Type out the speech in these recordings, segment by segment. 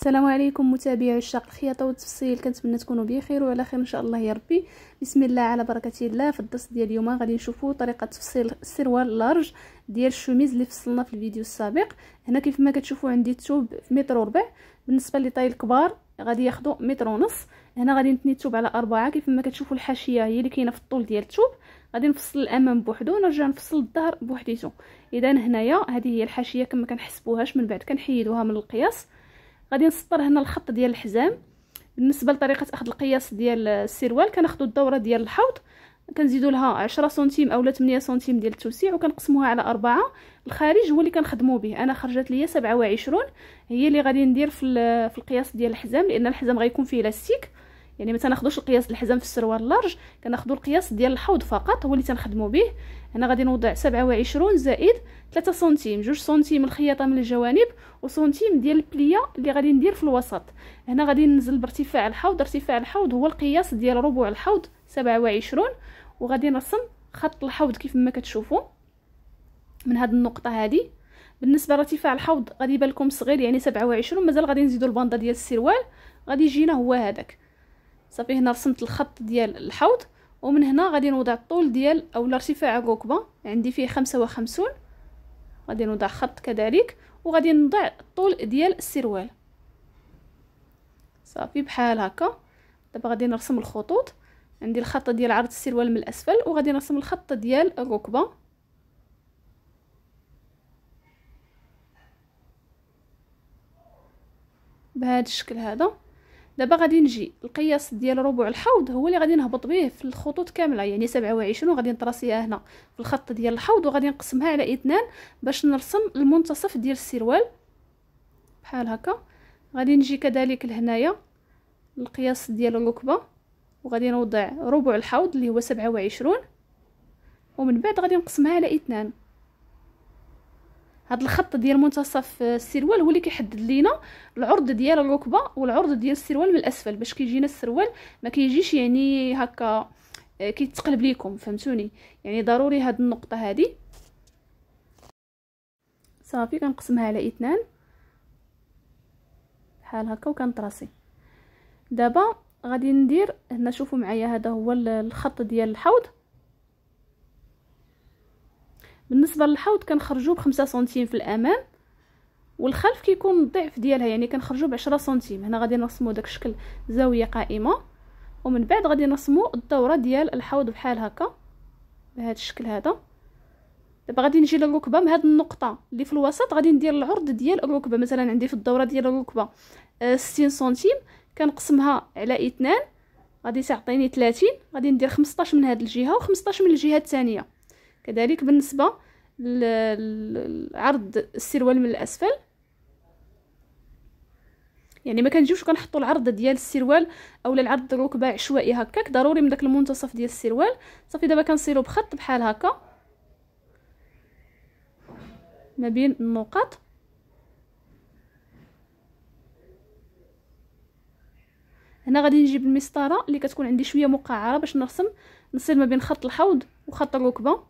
السلام عليكم متابعي عشاق الخياطه والتفصيل كنتمنى تكونوا بخير وعلى خير ان شاء الله يا ربي بسم الله على بركه الله في الدرس ديال اليوم غادي نشوفوا طريقه تفصيل السروال لارج ديال الشوميز اللي فصلنا في الفيديو السابق هنا كيف ما كتشوفوا عندي الثوب في متر وربع بالنسبه لي طايل كبار غادي ياخذوا متر ونص هنا غادي نتني الثوب على أربعة كيف ما كتشوفوا الحاشيه هي اللي كاينه في الطول ديال الثوب غادي نفصل الامام بوحدو ونرجع نفصل الظهر بوحديتو اذا هنايا هذه هي الحاشيه كما كنحسبوهاش من بعد كنحيدوها من القياس غادي نسطر هنا الخط ديال الحزام بالنسبه لطريقه اخذ القياس ديال السروال كناخذوا الدوره ديال الحوض كنزيدوا لها 10 سنتيم اولا 8 سنتيم ديال التوسيع وكنقسموها على أربعة الخارج هو اللي كنخدموا به انا خرجت ليا 27 هي اللي غادي ندير في في القياس ديال الحزام لان الحزام غيكون فيه لاستيك يعني ما تناخذوش القياس الحزام في السروال لارج كناخذوا القياس ديال الحوض فقط هو اللي تنخدموا به هنا غادي نوضع سبعة وعشرون زائد تلاتة سنتيم جوج سنتيم الخياطه من الجوانب وسنتيم ديال البليه اللي غادي ندير في الوسط هنا غادي ننزل بارتفاع الحوض ارتفاع الحوض هو القياس ديال ربوع الحوض سبعة وعشرون وغادي نرسم خط الحوض كيف ما كتشوفوا من هاد النقطه هذه بالنسبه لارتفاع الحوض غادي يبان لكم صغير يعني 27 مازال غادي نزيدو البنده ديال السروال غادي يجينا هو هذاك صافي هنا رسمت الخط ديال الحوض ومن هنا غادي نوضع الطول ديال او الارتفاع كوكبه عندي فيه خمسة وخمسون غادي نوضع خط كذلك وغادي نضع الطول ديال السروال صافي بحال هكا دابا غادي نرسم الخطوط عندي الخط ديال عرض السروال من الاسفل وغادي نرسم الخط ديال الركبه بهذا الشكل هذا دابا غادي نجي القياس ديال ربع الحوض هو اللي غادي نهبط به في الخطوط كامله يعني 27 وغادي نطراسيها هنا في الخط ديال الحوض وغادي نقسمها على اثنان باش نرسم المنتصف ديال السروال بحال هكا غادي نجي كذلك لهنايا القياس ديال الركبه وغادي نوضع ربع الحوض اللي هو 27 ومن بعد غادي نقسمها على اثنان هاد الخط ديال منتصف السروال هو اللي كيحدد لينا العرض ديال الركبه والعرض ديال السروال من الاسفل باش كيجينا السروال ما كيجيش يعني هكا آه، كيتقلب ليكم فهمتوني يعني ضروري هاد النقطه هادي صافي كنقسمها على اثنان بحال هكا وكنطراسي دابا غادي ندير هنا شوفوا معايا هذا هو الخط ديال الحوض بالنسبه للحوض كنخرجوا بخمسة سنتيم في الامام والخلف كيكون الضعف ديالها يعني كنخرجوا بعشرة سنتيم هنا غادي نرسمو داك الشكل زاويه قائمه ومن بعد غادي نرسمو الدوره ديال الحوض بحال هكا بهذا الشكل هذا دابا غادي نجي للركبه من هذه النقطه اللي في الوسط غادي ندير العرض ديال الركبه مثلا عندي في الدوره ديال الركبه 60 آه، سنتيم كنقسمها على اثنان غادي تعطيني 30 غادي ندير 15 من هذه الجهه و15 من الجهه الثانيه كذلك بالنسبة لعرض السروال من الأسفل يعني ما كنجيوش كنحطوا العرض ديال السروال اولا العرض الركبه عشوائي هكاك ضروري من داك المنتصف ديال السروال صافي دابا كنصيرو بخط بحال هكا ما بين النقط هنا غادي نجيب المسطره اللي كتكون عندي شويه مقعره باش نرسم نصير ما بين خط الحوض وخط الركبه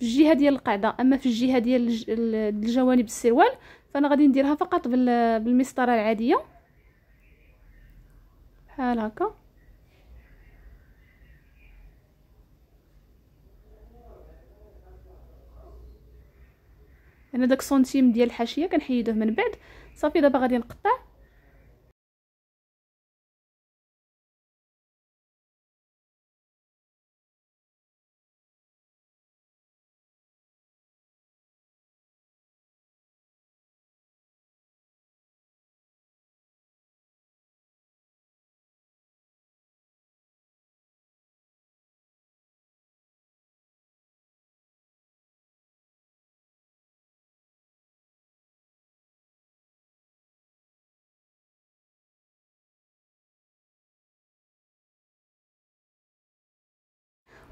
في الجهه ديال القاعده اما في الجهه ديال الجوانب السروال فانا غادي نديرها فقط بالمسطره العاديه بحال هكا انا داك سنتيم ديال الحاشيه كنحيدوه من بعد صافي دابا غادي نقطع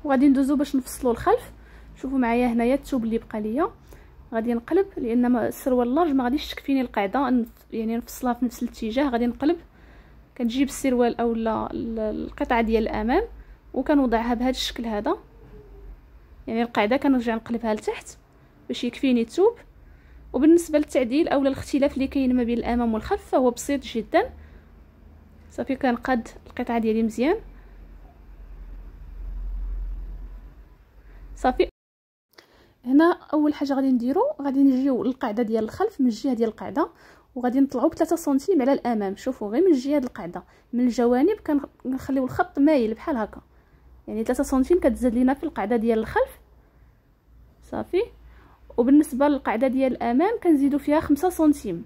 وغادي ندوزو باش نفصلو الخلف شوفوا معايا هنايا الثوب اللي بقى ليا غادي نقلب لان السروال لارج ما غاديش تكفيني القاعده يعني نفصلها في نفس الاتجاه غادي نقلب كنجيب السروال اولا القطعه ديال الامام وكنوضعها بهذا الشكل هذا يعني القاعده كنرجع نقلبها لتحت باش يكفيني الثوب وبالنسبه للتعديل اولا الاختلاف اللي كاين ما بين الامام والخلف فهو بسيط جدا صافي كنقاد القطعه ديالي مزيان صافي هنا اول حاجه غادي نديرو غادي نجيو للقاعده ديال الخلف من الجهه ديال القاعده وغادي نطلعو ب 3 سنتيم على الامام شوفوا غير من الجهه ديال القاعده من الجوانب كنخليو الخط مايل بحال هكا يعني 3 سنتيم كتزاد لينا في القاعده ديال الخلف صافي وبالنسبه للقاعده ديال الامام كنزيدو فيها 5 سنتيم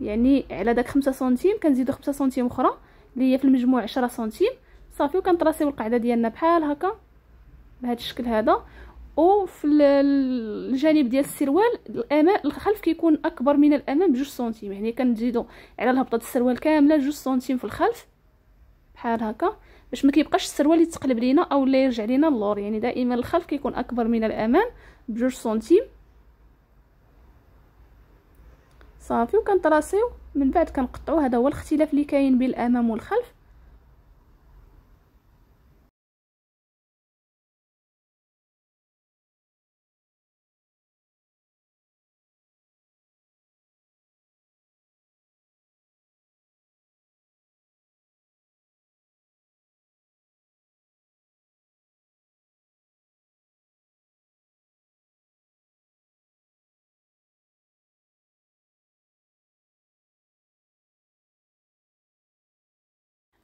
يعني على داك 5 سنتيم كنزيدو 5 سنتيم اخرى اللي هي في المجموع 10 سنتيم صافي وكنطراسيو القاعده ديالنا بحال هكا بهذا الشكل هذا وفي الجانب ديال السروال الامام الخلف كيكون اكبر من الامام بجوج سنتيم يعني كنزيدو على الهبطه السروال كامله جوج سنتيم في الخلف بحال هكا باش ما كيبقاش السروال يتقلب لينا او لا يرجع لينا اللور يعني دائما الخلف كيكون اكبر من الامام بجوج سنتيم صافي وكنطراسيو من بعد كنقطعو هذا هو الاختلاف اللي كاين بين الامام والخلف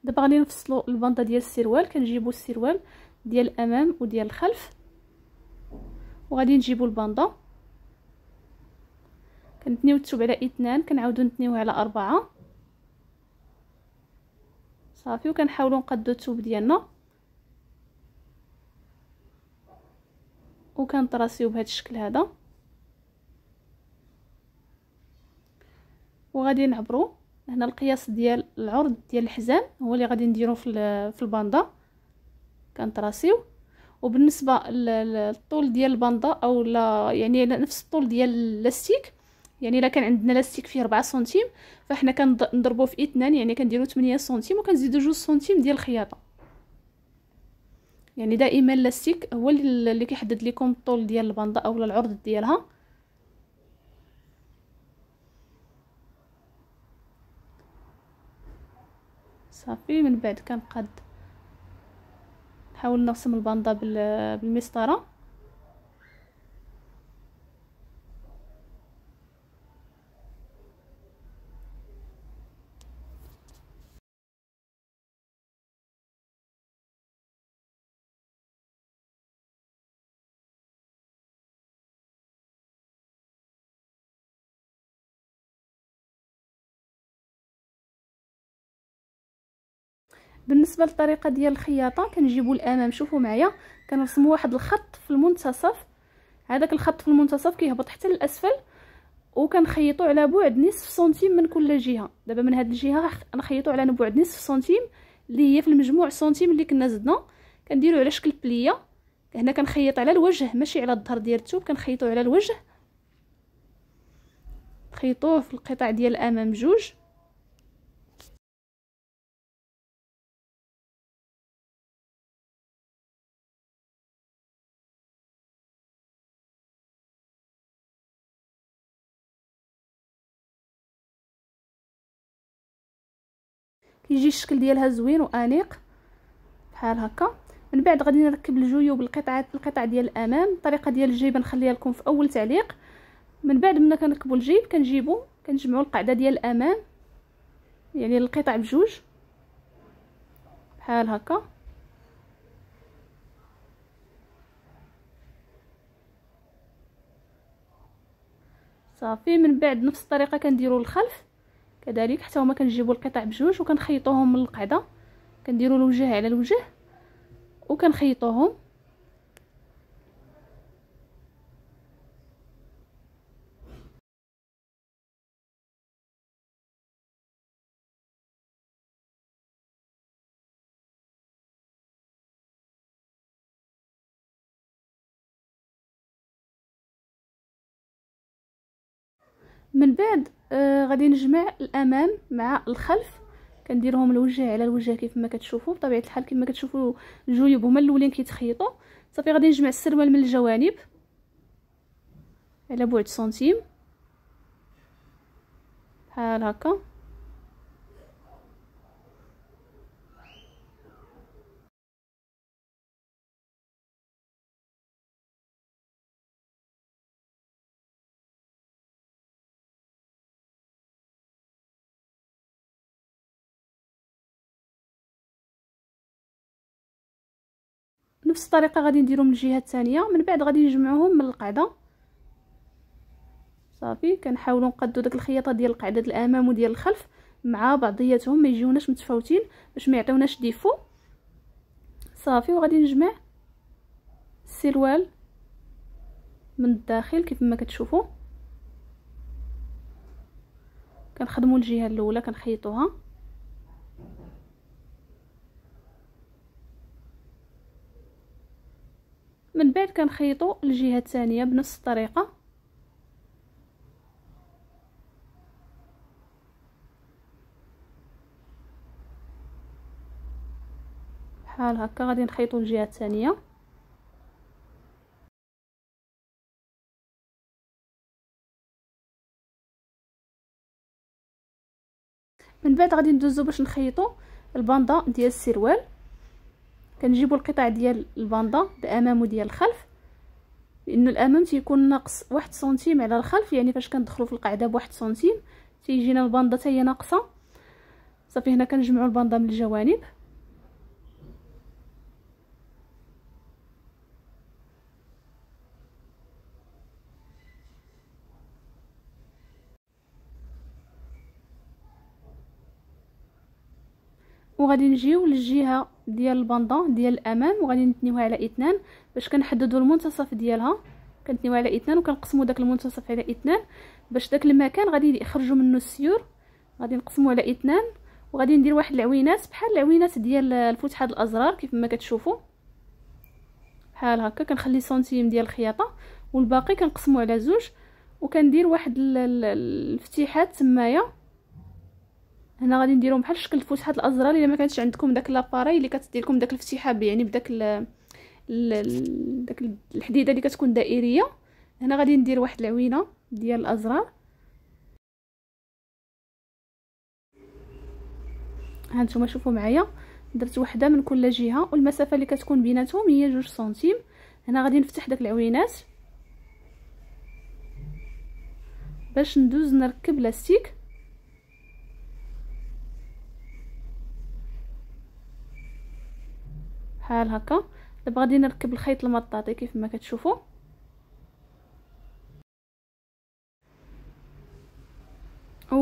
دابا غادي نفصلوا البنطه ديال السروال كنجيبوا السروال ديال الامام وديال الخلف وغادي نجيبوا البنطه كنتنيو الثوب على اثنان كنعاودو نتنيوه على اربعه صافي وكنحاولوا نقادو الثوب ديالنا وكنطراسيو بهذا الشكل هذا وغادي نعبرو هنا القياس ديال العرض ديال الحزام هو اللي غادي نديرو في في الباندا كنطراسيو وبالنسبه للطول ديال الباندا او لا يعني نفس الطول ديال اللاستيك يعني الا كان عندنا لاستيك فيه 4 سنتيم فاحنا كنضربوه في اثنان يعني كنديرو 8 سنتيم وكنزيدو 2 سنتيم ديال الخياطه يعني دائما اللاستيك هو اللي كيحدد لكم الطول ديال الباندا اولا العرض ديالها صافي من بعد كنقاد نحاول نرسم الباندا بالمسطره بالنسبه للطريقه ديال الخياطه كنجيبوا الامام شوفوا معايا كنرسموا واحد الخط في المنتصف هذاك الخط في المنتصف كيهبط حتى للاسفل وكنخيطوا على بعد نصف سنتيم من كل جهه دابا من هذه الجهه نخيطوا على بعد نصف سنتيم اللي هي في المجموع سنتيم اللي كنا زدنا كنديروا على شكل بليه هنا كنخيط على الوجه ماشي على الظهر ديال الثوب كنخيطوا على الوجه خيطوه في القطع ديال الامام جوج كيجي الشكل ديالها زوين وانيق بحال هكا من بعد غادي نركب الجيوب القطعات القطع ديال الامام الطريقه ديال الجيب نخليها لكم في اول تعليق من بعد ملي كنركبوا الجيب كنجيبو كنجمعوا القاعده ديال الامام يعني القطع بجوج بحال هكا صافي من بعد نفس الطريقه كنديروا الخلف كذلك حتى هما كنجيبو القطع بجوج وكنخيطوهم من القاعده كنديروا الوجه على الوجه وكنخيطوهم من بعد آه غادي نجمع الامام مع الخلف كنديرهم الوجه على الوجه كيف ما كتشوفوا بطبيعه الحال ما كتشوفوا الجيوب هما الاولين كيتخيطوا صافي غادي نجمع السروال من الجوانب على بعد سنتيم بحال هكا نفس الطريقه غادي نديرو من الجهه الثانيه من بعد غادي نجمعوهم من القاعده صافي كنحاولوا نقدو داك الخياطه ديال القاعده ديال الامام وديال الخلف مع بعضياتهم ما يجيوناش متفاوتين باش ما يعطيوناش ديفو صافي وغادي نجمع السروال من الداخل كيف ما كتشوفوا كنخدموا الجهه الاولى كنخيطوها من بعد كنخيطو الجهه الثانيه بنفس الطريقه بحال هكا غادي نخيطو الجهه الثانيه من بعد غادي ندوزو باش نخيطو الباندا ديال السروال كنجيبوا القطع ديال الباندا الامام وديال الخلف لان الامام تيكون ناقص واحد سنتيم على الخلف يعني فاش كندخلوا في القاعده بواحد سنتيم تيجينا الباندا حتى هي ناقصه صافي هنا كنجمعوا الباندا من الجوانب وغادي نجيو للجهه ديال الباندون ديال الامام وغادي نتنيوها على اثنان باش كنحددوا المنتصف ديالها كنتنيوها على اثنان وكنقسموا داك المنتصف على اثنان باش داك المكان غادي يخرجوا منه السيور غادي نقسموا على اثنان وغادي ندير واحد العوينات بحال العوينات ديال الفتحه الازرار كيف ما كتشوفوا بحال هكا كنخلي سنتيم ديال الخياطه والباقي كنقسمو على زوج وكندير واحد الفتيحات تمايا هنا غادي نديرهم بحال شكل الفسحه الازرار الا ما كانتش عندكم داك لاباري اللي كتدير لكم داك الافتحاب يعني بداك ال... ال... داك الحديده اللي كتكون دائريه هنا غادي ندير واحد العوينه ديال الازرار ها انتم شوفوا معايا درت وحده من كل جهه والمسافه اللي كتكون بيناتهم هي جوج سنتيم هنا غادي نفتح داك العوينات باش ندوز نركب لاستيك بحال هكا دابا غادي نركب الخيط المطاطي كيف ما كتشوفوا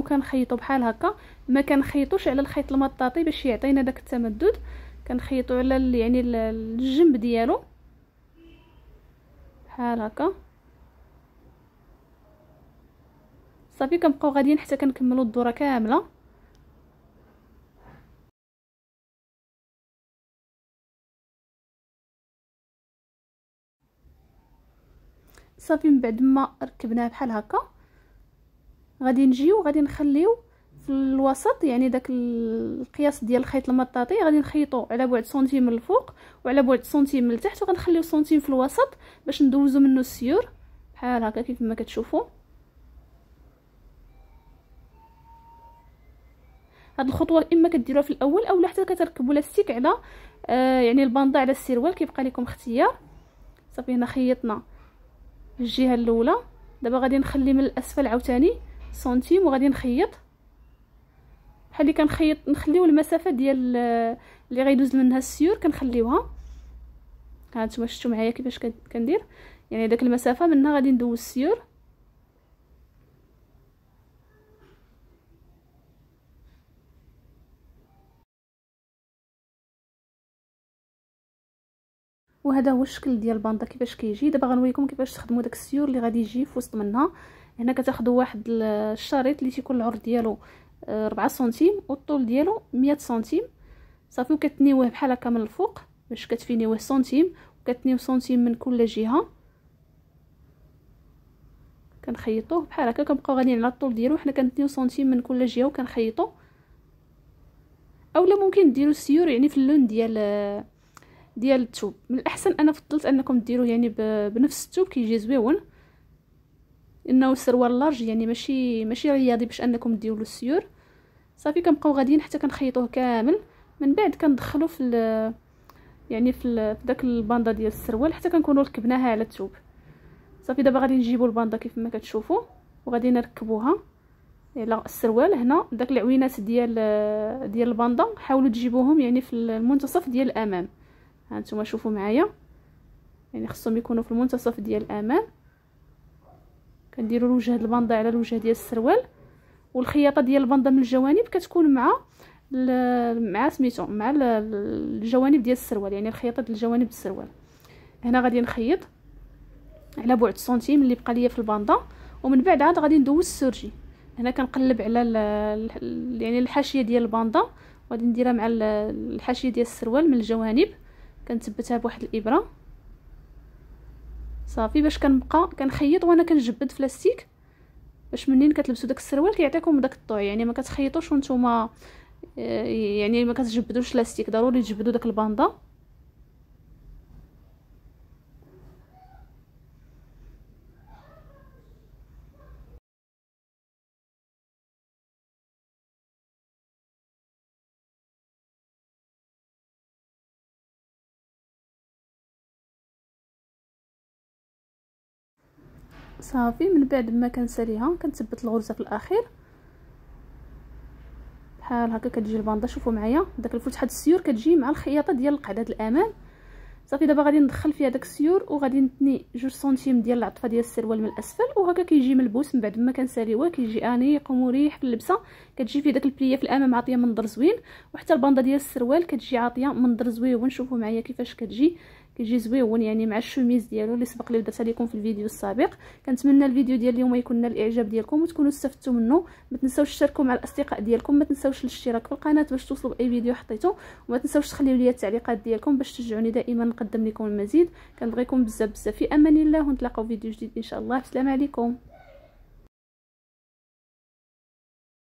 كنخيطو بحال هكا ما كنخيطوش على الخيط المطاطي باش يعطينا داك التمدد كنخيطو على يعني الجنب ديالو بحال هكا صافي كنبقاو غاديين حتى كنكملو الدوره كامله صافي من بعد ما ركبناها بحال هكا غادي نجيو غادي نخليو في الوسط يعني داك القياس ديال الخيط المطاطي غادي نخيطو على بعد سنتيم من الفوق وعلى بعد سنتيم من التحت وغنخليو سنتيم في الوسط باش ندوزو منو السيور بحال هكا كيف ما كتشوفوا هاد الخطوه اما كديروها في الاول اولا حتى كتركبوا لاستيك على آه يعني الباندا على السروال كيبقى لكم اختيار صافي هنا خيطنا الجهه الاولى دابا غادي نخلي من الاسفل عاوتاني سنتيم وغادي نخيط بحال اللي كنخيط نخليو المسافه ديال آه، اللي غيدوز منها السيور كنخليوها ها انتما شفتوا معايا كيفاش كندير يعني داك المسافه منها غادي ندوز السيور وهذا هو الشكل ديال الباندا كيفاش كيجي دابا غنوريكم كيفاش تخدموا داك السيور اللي غادي يجي في وسط منها هنا كتاخذوا واحد الشريط اللي تيكون العرض ديالو 4 آه، سنتيم والطول ديالو 100 سنتيم صافي وكتنيوه بحال هكا من الفوق باش كتفينيوه سنتيم وكتنيو سنتيم من كل جهه كنخيطوه بحال هكا كنبقاو غاديين على الطول ديالو حنا كنتنيو سنتيم من كل جهه وكنخيطو اولا ممكن ديروا السيور يعني في اللون ديال آه، ديال التوب من الاحسن انا فضلت انكم ديروه يعني بنفس التوب كيجي زويون انه السروال لارج يعني ماشي ماشي رياضي باش انكم ديروا له السيور صافي كنبقاو غاديين حتى كنخيطوه كامل من بعد كندخلو في يعني في داك الباندا ديال السروال حتى كنكونوا ركبناها على التوب صافي دابا غادي نجيبوا الباندا كيف ما كتشوفوا وغادي نركبوها على السروال هنا داك العوينات ديال ديال الباندا حاولوا تجيبوهم يعني في المنتصف ديال الامام هانتوما شوفوا معايا يعني خصهم يكونوا في المنتصف ديال الامام كنديروا الوجه ديال البنده على الوجه ديال السروال والخياطه ديال البنده من الجوانب كتكون مع مع سميتو مع الجوانب ديال السروال يعني الخياطه ديال الجوانب ديال السروال هنا غادي نخيط على بعد سنتيم اللي بقى ليا في البنده ومن بعد عاد غادي ندوز السرجي هنا كنقلب على يعني الحاشيه ديال البنده غادي نديرها مع الحاشيه ديال السروال من الجوانب كنثبتها بواحد الابره صافي باش كنبقى كنخيط وانا كنجبد في لاستيك باش منين كتلبسوا داك السروال كيعطيكم داك الطوع يعني ما كتخيطوش وانتوما آه، يعني ما كتجبدوش لاستيك ضروري تجبدوا داك الباندا صافي من بعد ما كنساليها كنثبت الغرزه في الاخير بحال هكا كتجي الباندا شوفوا معايا داك الفتحه السيور كتجي مع الخياطه ديال القعده الامام صافي دابا غادي ندخل فيها داك السيور وغادي نتني جوج سنتيم ديال العطفه ديال السروال من الاسفل وهكا كيجي ملبوس من بعد ما كنساليوه كيجي انيق ومريح في اللبسه كتجي فيه داك البليه في الامام عاطيه منظر زوين وحتى الباندا ديال السروال كتجي عاطيه منظر زوين ونشوفوا معايا كيفاش كتجي كيجي زويون يعني مع الشوميز ديالو اللي سبق لي درتها لكم في الفيديو السابق كنتمنى الفيديو ديال اليوم يكون نال الاعجاب ديالكم وتكونوا استفدتوا منه ما تنساوش تشاركوا مع الاصدقاء ديالكم ما تنساوش الاشتراك في القناه باش توصلوا باي فيديو حطيته وما تنساوش تخليو لي التعليقات ديالكم باش تشجعوني دائما نقدم لكم المزيد كنبغيكم بزاف بزاف في امان الله ونتلاقاو فيديو جديد ان شاء الله السلام عليكم